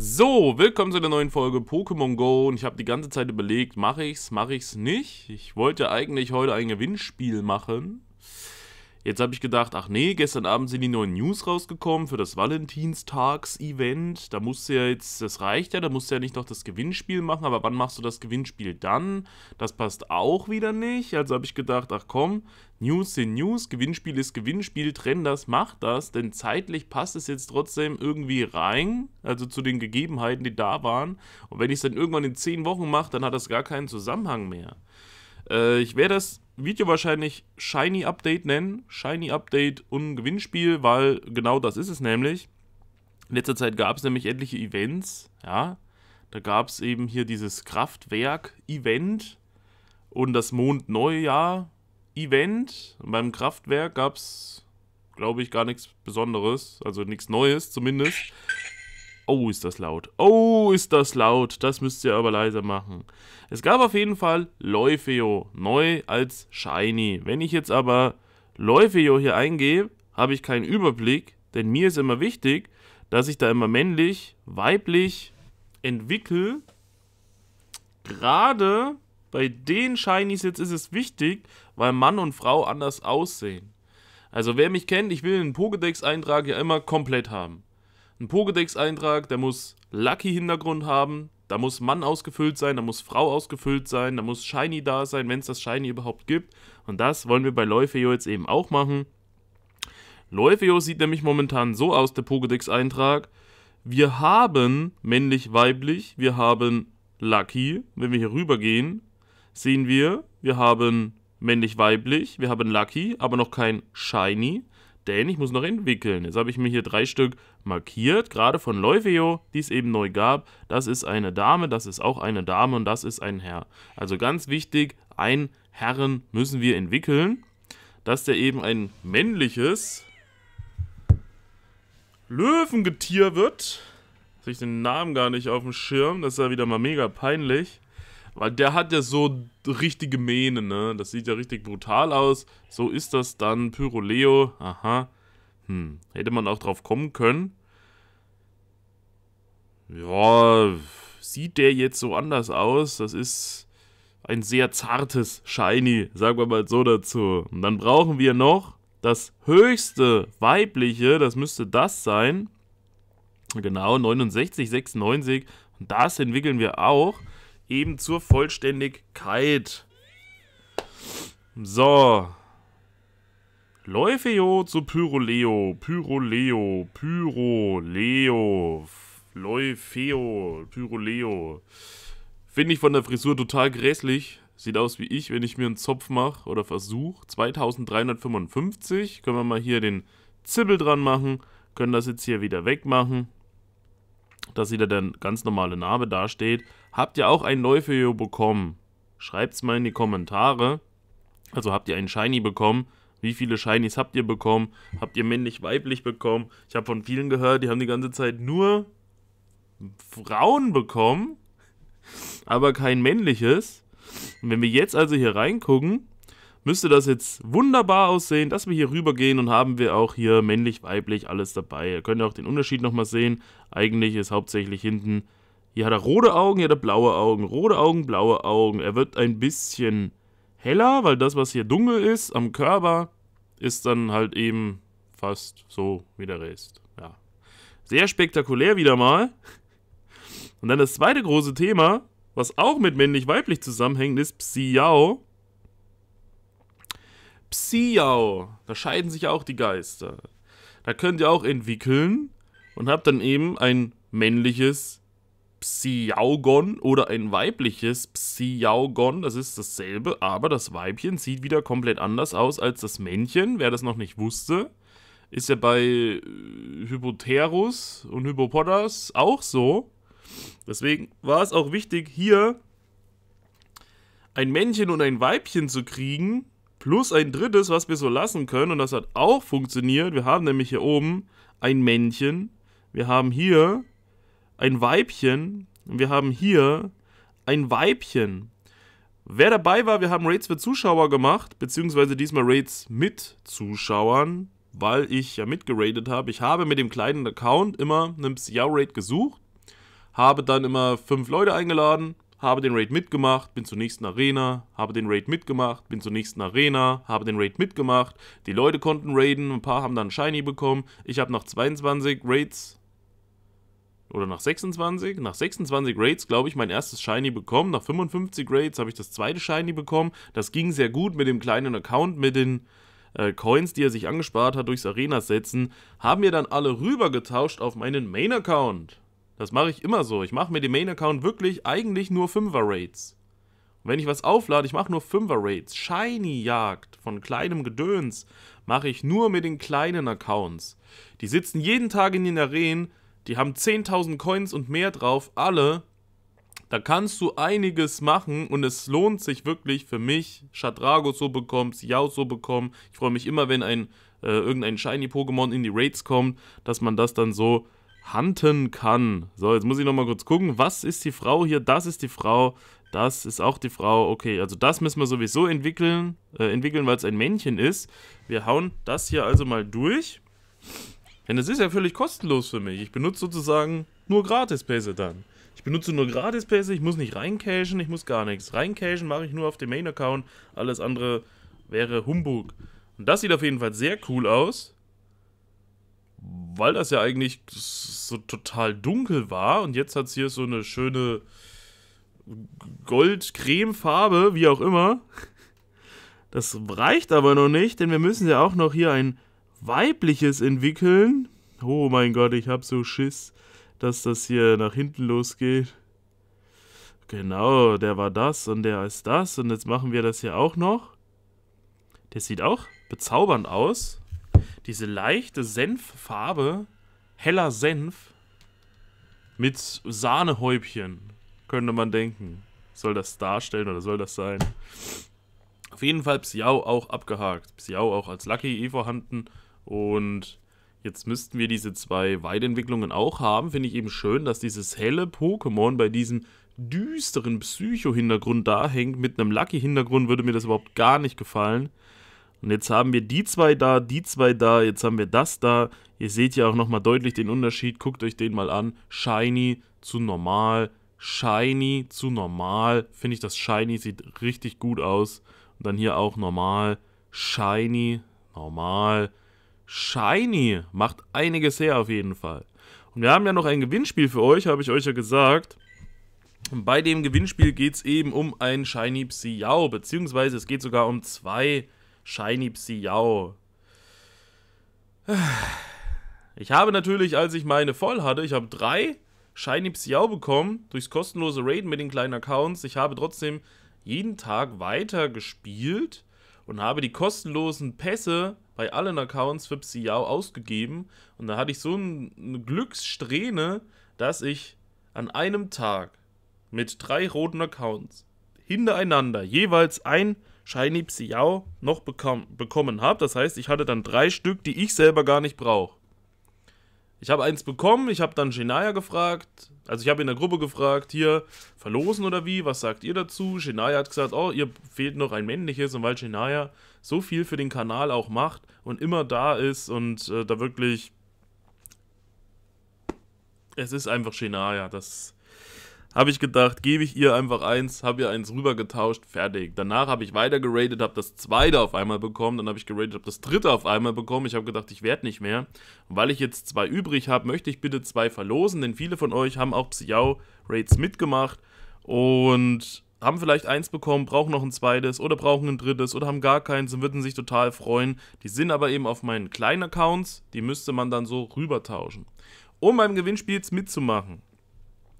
So, willkommen zu der neuen Folge Pokémon Go und ich habe die ganze Zeit überlegt, mache ich's, mache ich's nicht. Ich wollte eigentlich heute ein Gewinnspiel machen. Jetzt habe ich gedacht, ach nee, gestern Abend sind die neuen News rausgekommen für das Valentinstags-Event. Da musst du ja jetzt, das reicht ja, da musst du ja nicht noch das Gewinnspiel machen, aber wann machst du das Gewinnspiel dann? Das passt auch wieder nicht. Also habe ich gedacht, ach komm, News sind News, Gewinnspiel ist Gewinnspiel, trenn das, mach das, denn zeitlich passt es jetzt trotzdem irgendwie rein, also zu den Gegebenheiten, die da waren. Und wenn ich es dann irgendwann in zehn Wochen mache, dann hat das gar keinen Zusammenhang mehr. Äh, ich wäre das Video wahrscheinlich Shiny Update nennen. Shiny Update und Gewinnspiel, weil genau das ist es nämlich. In letzter Zeit gab es nämlich etliche Events, ja. Da gab es eben hier dieses Kraftwerk-Event und das mond neujahr event Beim Kraftwerk gab es, glaube ich, gar nichts Besonderes, also nichts Neues zumindest. Oh, ist das laut. Oh, ist das laut. Das müsst ihr aber leiser machen. Es gab auf jeden Fall Leufeo, neu als Shiny. Wenn ich jetzt aber Leufeo hier eingebe, habe ich keinen Überblick, denn mir ist immer wichtig, dass ich da immer männlich, weiblich entwickle. Gerade bei den Shinies jetzt ist es wichtig, weil Mann und Frau anders aussehen. Also wer mich kennt, ich will einen Pokédex-Eintrag ja immer komplett haben ein Pogedex-Eintrag, der muss Lucky-Hintergrund haben, da muss Mann ausgefüllt sein, da muss Frau ausgefüllt sein, da muss Shiny da sein, wenn es das Shiny überhaupt gibt. Und das wollen wir bei Leufeo jetzt eben auch machen. Leufeo sieht nämlich momentan so aus, der Pokédex-Eintrag. Wir haben männlich-weiblich, wir haben Lucky. Wenn wir hier rüber gehen, sehen wir, wir haben männlich-weiblich, wir haben Lucky, aber noch kein Shiny denn ich muss noch entwickeln. Jetzt habe ich mir hier drei Stück markiert, gerade von Leuveo, die es eben neu gab. Das ist eine Dame, das ist auch eine Dame und das ist ein Herr. Also ganz wichtig, ein Herren müssen wir entwickeln, dass der eben ein männliches Löwengetier wird. Jetzt habe ich den Namen gar nicht auf dem Schirm, das ist ja wieder mal mega peinlich. Weil der hat ja so richtige Mähne, ne? Das sieht ja richtig brutal aus. So ist das dann. Pyroleo, aha. Hm, hätte man auch drauf kommen können. Ja, sieht der jetzt so anders aus? Das ist ein sehr zartes Shiny, sagen wir mal so dazu. Und dann brauchen wir noch das höchste weibliche, das müsste das sein. Genau, 69, 96. Und das entwickeln wir auch. Eben zur Vollständigkeit. So. Läufeo zu Pyroleo. Pyroleo. Pyroleo. Läufeo. Pyroleo. Finde ich von der Frisur total grässlich. Sieht aus wie ich, wenn ich mir einen Zopf mache oder versuche. 2355. Können wir mal hier den Zippel dran machen. Können das jetzt hier wieder wegmachen dass wieder der ganz normale Name dasteht. Habt ihr auch ein Neufeo bekommen? Schreibt es mal in die Kommentare. Also habt ihr einen Shiny bekommen? Wie viele Shinies habt ihr bekommen? Habt ihr männlich-weiblich bekommen? Ich habe von vielen gehört, die haben die ganze Zeit nur Frauen bekommen, aber kein männliches. Und wenn wir jetzt also hier reingucken, müsste das jetzt wunderbar aussehen, dass wir hier rüber gehen und haben wir auch hier männlich, weiblich, alles dabei. Ihr könnt auch den Unterschied nochmal sehen. Eigentlich ist hauptsächlich hinten, hier hat er rote Augen, hier hat er blaue Augen. Rote Augen, blaue Augen. Er wird ein bisschen heller, weil das, was hier dunkel ist am Körper, ist dann halt eben fast so wie der Rest. Ja. Sehr spektakulär wieder mal. Und dann das zweite große Thema, was auch mit männlich-weiblich zusammenhängt, ist Psi Yao. Psiau. Da scheiden sich auch die Geister. Da könnt ihr auch entwickeln und habt dann eben ein männliches Psiaugon oder ein weibliches Psiaugon. Das ist dasselbe, aber das Weibchen sieht wieder komplett anders aus als das Männchen. Wer das noch nicht wusste, ist ja bei äh, Hypotherus und Hypopotas auch so. Deswegen war es auch wichtig, hier ein Männchen und ein Weibchen zu kriegen, Plus ein drittes, was wir so lassen können, und das hat auch funktioniert. Wir haben nämlich hier oben ein Männchen, wir haben hier ein Weibchen und wir haben hier ein Weibchen. Wer dabei war, wir haben Raids für Zuschauer gemacht, beziehungsweise diesmal Raids mit Zuschauern, weil ich ja mitgeradet habe. Ich habe mit dem kleinen Account immer einen Psiao-Raid gesucht, habe dann immer fünf Leute eingeladen, habe den Raid mitgemacht, bin zur nächsten Arena, habe den Raid mitgemacht, bin zur nächsten Arena, habe den Raid mitgemacht. Die Leute konnten raiden, ein paar haben dann Shiny bekommen. Ich habe nach 22 Raids oder nach 26, nach 26 Raids, glaube ich, mein erstes Shiny bekommen. Nach 55 Raids habe ich das zweite Shiny bekommen. Das ging sehr gut mit dem kleinen Account, mit den äh, Coins, die er sich angespart hat durchs Arena-Setzen. Haben wir dann alle rübergetauscht auf meinen Main-Account. Das mache ich immer so. Ich mache mir den Main-Account wirklich eigentlich nur 5er-Raids. Und wenn ich was auflade, ich mache nur 5er-Raids. Shiny-Jagd von kleinem Gedöns mache ich nur mit den kleinen Accounts. Die sitzen jeden Tag in den Arenen, die haben 10.000 Coins und mehr drauf, alle. Da kannst du einiges machen und es lohnt sich wirklich für mich, Shadrago so bekommen, Xiao so bekommen. Ich freue mich immer, wenn ein, äh, irgendein Shiny-Pokémon in die Raids kommt, dass man das dann so hunten kann. So, jetzt muss ich nochmal kurz gucken. Was ist die Frau hier? Das ist die Frau. Das ist auch die Frau. Okay, also das müssen wir sowieso entwickeln, äh, entwickeln weil es ein Männchen ist. Wir hauen das hier also mal durch. Denn es ist ja völlig kostenlos für mich. Ich benutze sozusagen nur Gratis-Pässe dann. Ich benutze nur Gratis-Pässe, ich muss nicht reincachen. ich muss gar nichts. Reincachen mache ich nur auf dem Main-Account, alles andere wäre Humbug. Und das sieht auf jeden Fall sehr cool aus weil das ja eigentlich so total dunkel war und jetzt hat es hier so eine schöne Gold-Creme-Farbe, wie auch immer. Das reicht aber noch nicht, denn wir müssen ja auch noch hier ein weibliches entwickeln. Oh mein Gott, ich habe so Schiss, dass das hier nach hinten losgeht. Genau, der war das und der ist das und jetzt machen wir das hier auch noch. Der sieht auch bezaubernd aus diese leichte Senffarbe, heller Senf mit Sahnehäubchen, könnte man denken. Soll das darstellen oder soll das sein? Auf jeden Fall Psiau auch abgehakt. Psiau auch als Lucky E vorhanden. Und jetzt müssten wir diese zwei Weidentwicklungen auch haben. Finde ich eben schön, dass dieses helle Pokémon bei diesem düsteren Psycho-Hintergrund da hängt. Mit einem Lucky-Hintergrund würde mir das überhaupt gar nicht gefallen. Und jetzt haben wir die zwei da, die zwei da, jetzt haben wir das da. Ihr seht ja auch nochmal deutlich den Unterschied. Guckt euch den mal an. Shiny zu normal. Shiny zu normal. Finde ich das Shiny sieht richtig gut aus. Und dann hier auch normal. Shiny, normal. Shiny macht einiges her auf jeden Fall. Und wir haben ja noch ein Gewinnspiel für euch, habe ich euch ja gesagt. Und bei dem Gewinnspiel geht es eben um ein Shiny Psiao, beziehungsweise es geht sogar um zwei Shiny Psiao. Ich habe natürlich, als ich meine voll hatte, ich habe drei Shiny Psiao bekommen durchs kostenlose Raiden mit den kleinen Accounts. Ich habe trotzdem jeden Tag weiter gespielt und habe die kostenlosen Pässe bei allen Accounts für Psiao ausgegeben. Und da hatte ich so eine Glückssträhne, dass ich an einem Tag mit drei roten Accounts hintereinander jeweils ein Shiny Xiao noch bekam, bekommen habe. Das heißt, ich hatte dann drei Stück, die ich selber gar nicht brauche. Ich habe eins bekommen, ich habe dann Shenaya gefragt, also ich habe in der Gruppe gefragt, hier, verlosen oder wie, was sagt ihr dazu? Shenaya hat gesagt, oh, ihr fehlt noch ein männliches und weil Shenaya so viel für den Kanal auch macht und immer da ist und äh, da wirklich... Es ist einfach Shenaya, das habe ich gedacht, gebe ich ihr einfach eins, habe ihr eins rübergetauscht, fertig. Danach habe ich weiter geradet, habe das zweite auf einmal bekommen, dann habe ich geradet, habe das dritte auf einmal bekommen. Ich habe gedacht, ich werde nicht mehr. Und weil ich jetzt zwei übrig habe, möchte ich bitte zwei verlosen, denn viele von euch haben auch Xiao-Rates mitgemacht und haben vielleicht eins bekommen, brauchen noch ein zweites oder brauchen ein drittes oder haben gar keins und würden sich total freuen. Die sind aber eben auf meinen kleinen Accounts, die müsste man dann so rübertauschen. Um beim Gewinnspiel mitzumachen,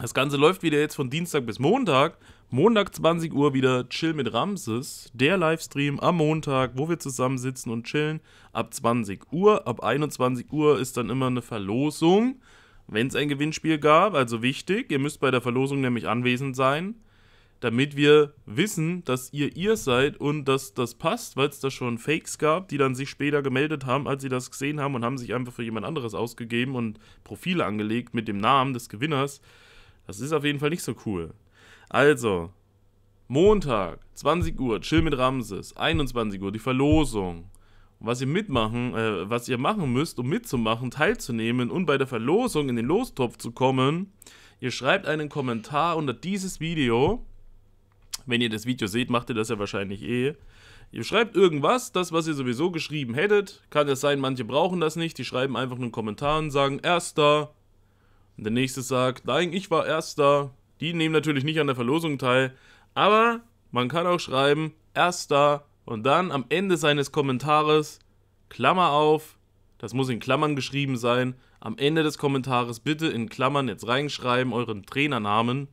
das Ganze läuft wieder jetzt von Dienstag bis Montag. Montag 20 Uhr wieder Chill mit Ramses. Der Livestream am Montag, wo wir zusammensitzen und chillen. Ab 20 Uhr. Ab 21 Uhr ist dann immer eine Verlosung. Wenn es ein Gewinnspiel gab, also wichtig, ihr müsst bei der Verlosung nämlich anwesend sein, damit wir wissen, dass ihr ihr seid und dass das passt, weil es da schon Fakes gab, die dann sich später gemeldet haben, als sie das gesehen haben und haben sich einfach für jemand anderes ausgegeben und Profile angelegt mit dem Namen des Gewinners. Das ist auf jeden Fall nicht so cool. Also, Montag, 20 Uhr, Chill mit Ramses, 21 Uhr, die Verlosung. was ihr mitmachen, äh, was ihr machen müsst, um mitzumachen, teilzunehmen und bei der Verlosung in den Lostopf zu kommen, ihr schreibt einen Kommentar unter dieses Video. Wenn ihr das Video seht, macht ihr das ja wahrscheinlich eh. Ihr schreibt irgendwas, das, was ihr sowieso geschrieben hättet. Kann es sein, manche brauchen das nicht. Die schreiben einfach einen Kommentar und sagen, erster und der nächste sagt, nein, ich war Erster. Die nehmen natürlich nicht an der Verlosung teil. Aber man kann auch schreiben, Erster. Und dann am Ende seines Kommentares, Klammer auf, das muss in Klammern geschrieben sein, am Ende des Kommentares bitte in Klammern jetzt reinschreiben euren Trainernamen.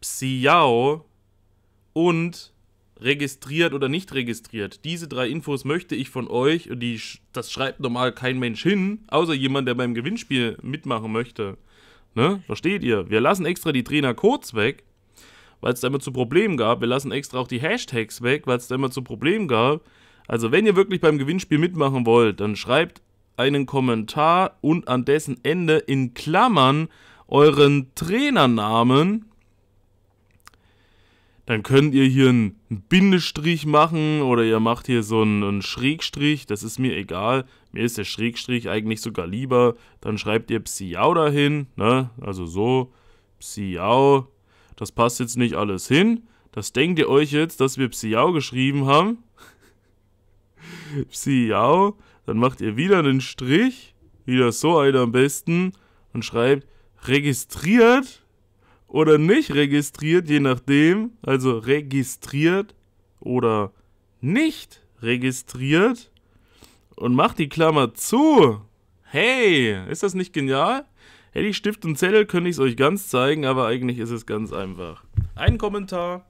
Psiao und registriert oder nicht registriert. Diese drei Infos möchte ich von euch und die, das schreibt normal kein Mensch hin, außer jemand, der beim Gewinnspiel mitmachen möchte. Ne? Versteht ihr? Wir lassen extra die Trainer kurz weg, weil es da immer zu Problemen gab. Wir lassen extra auch die Hashtags weg, weil es da immer zu Problemen gab. Also wenn ihr wirklich beim Gewinnspiel mitmachen wollt, dann schreibt einen Kommentar und an dessen Ende in Klammern euren Trainernamen, dann könnt ihr hier einen Bindestrich machen oder ihr macht hier so einen, einen, Schrägstrich, das ist mir egal. Mir ist der Schrägstrich eigentlich sogar lieber. Dann schreibt ihr Psiau dahin, ne? Also so, Psiau. Das passt jetzt nicht alles hin. Das denkt ihr euch jetzt, dass wir Psiau geschrieben haben. Psiau. Dann macht ihr wieder einen Strich, wieder so einer am besten und schreibt registriert oder nicht registriert, je nachdem, also registriert oder nicht registriert und macht die Klammer zu. Hey, ist das nicht genial? Hätte ich Stift und Zettel, könnte ich es euch ganz zeigen, aber eigentlich ist es ganz einfach. Ein Kommentar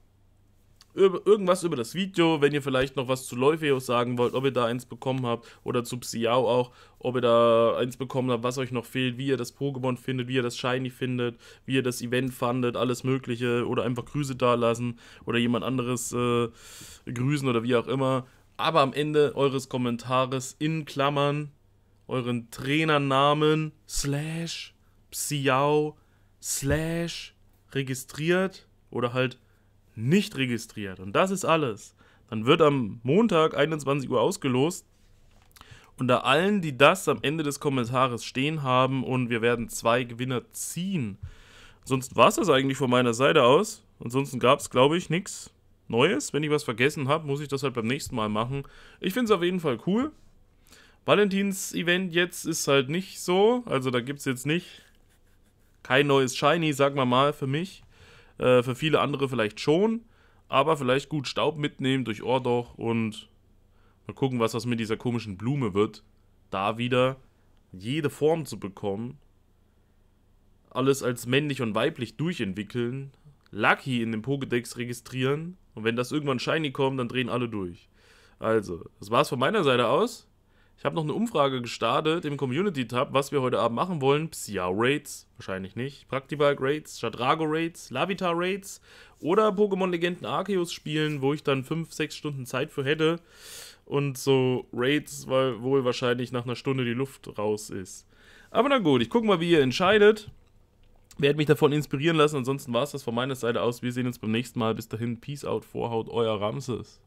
irgendwas über das Video, wenn ihr vielleicht noch was zu Läufeo sagen wollt, ob ihr da eins bekommen habt oder zu Xiao auch, ob ihr da eins bekommen habt, was euch noch fehlt, wie ihr das Pokémon findet, wie ihr das Shiny findet, wie ihr das Event fandet, alles Mögliche oder einfach Grüße dalassen oder jemand anderes äh, grüßen oder wie auch immer. Aber am Ende eures Kommentares in Klammern euren Trainernamen slash Xiao slash registriert oder halt nicht registriert. Und das ist alles. Dann wird am Montag 21 Uhr ausgelost. Unter allen, die das am Ende des Kommentares stehen haben und wir werden zwei Gewinner ziehen. Ansonsten war es das eigentlich von meiner Seite aus. Ansonsten gab es, glaube ich, nichts Neues. Wenn ich was vergessen habe, muss ich das halt beim nächsten Mal machen. Ich finde es auf jeden Fall cool. Valentins-Event jetzt ist halt nicht so. Also da gibt es jetzt nicht kein neues Shiny, sagen wir mal, für mich. Äh, für viele andere vielleicht schon, aber vielleicht gut Staub mitnehmen durch Ordoch und mal gucken, was das mit dieser komischen Blume wird. Da wieder jede Form zu bekommen, alles als männlich und weiblich durchentwickeln, Lucky in den Pokédex registrieren und wenn das irgendwann shiny kommt, dann drehen alle durch. Also, das war's von meiner Seite aus. Ich habe noch eine Umfrage gestartet im Community-Tab, was wir heute Abend machen wollen. Psia-Raids, wahrscheinlich nicht. Praktival-Raids, Shadrago-Raids, Lavita-Raids oder Pokémon-Legenden Arceus spielen, wo ich dann 5, 6 Stunden Zeit für hätte. Und so Raids, weil wohl wahrscheinlich nach einer Stunde die Luft raus ist. Aber na gut, ich gucke mal, wie ihr entscheidet. Werde mich davon inspirieren lassen. Ansonsten war es das von meiner Seite aus. Wir sehen uns beim nächsten Mal. Bis dahin, Peace out, Vorhaut, euer Ramses.